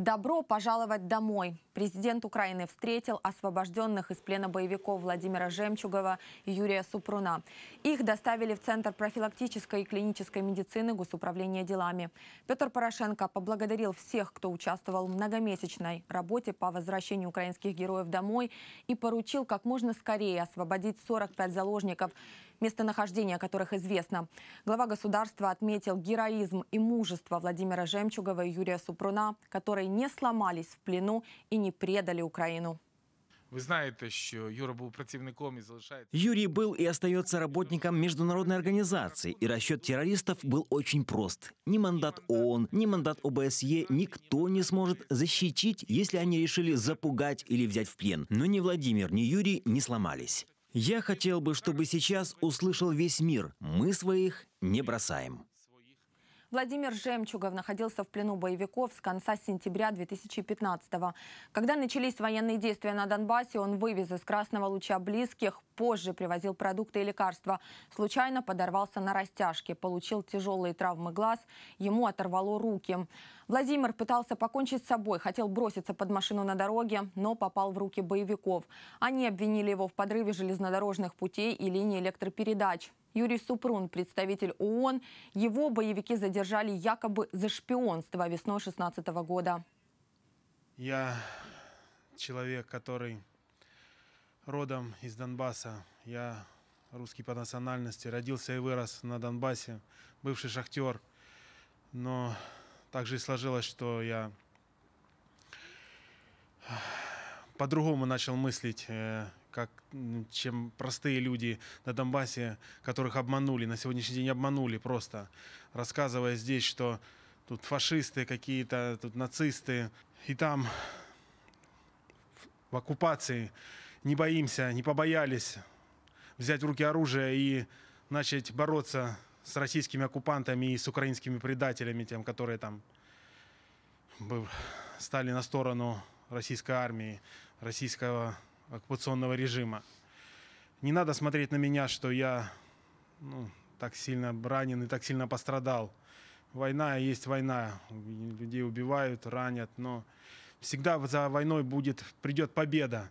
Добро пожаловать домой. Президент Украины встретил освобожденных из плена боевиков Владимира Жемчугова и Юрия Супруна. Их доставили в Центр профилактической и клинической медицины Госуправления делами. Петр Порошенко поблагодарил всех, кто участвовал в многомесячной работе по возвращению украинских героев домой и поручил как можно скорее освободить 45 заложников – местонахождение которых известно. Глава государства отметил героизм и мужество Владимира Жемчугова и Юрия Супруна, которые не сломались в плену и не предали Украину. Вы знаете, что Юра был противником и залишается... Юрий был и остается работником международной организации, и расчет террористов был очень прост. Ни мандат ООН, ни мандат ОБСЕ никто не сможет защитить, если они решили запугать или взять в плен. Но ни Владимир, ни Юрий не сломались. Я хотел бы, чтобы сейчас услышал весь мир. Мы своих не бросаем. Владимир Жемчугов находился в плену боевиков с конца сентября 2015-го. Когда начались военные действия на Донбассе, он вывез из Красного Луча близких, позже привозил продукты и лекарства. Случайно подорвался на растяжке, получил тяжелые травмы глаз, ему оторвало руки. Владимир пытался покончить с собой, хотел броситься под машину на дороге, но попал в руки боевиков. Они обвинили его в подрыве железнодорожных путей и линии электропередач. Юрий Супрун, представитель ООН, его боевики задержали якобы за шпионство весной 2016 года. Я человек, который родом из Донбасса. Я русский по национальности, родился и вырос на Донбассе, бывший шахтер. Но также и сложилось, что я по-другому начал мыслить э, как, чем простые люди на Донбассе, которых обманули, на сегодняшний день обманули просто, рассказывая здесь, что тут фашисты какие-то, тут нацисты, и там в оккупации не боимся, не побоялись взять в руки оружие и начать бороться с российскими оккупантами и с украинскими предателями, тем, которые там стали на сторону российской армии, российского оккупационного режима. Не надо смотреть на меня, что я ну, так сильно ранен и так сильно пострадал. Война есть война. Людей убивают, ранят, но всегда за войной будет, придет победа.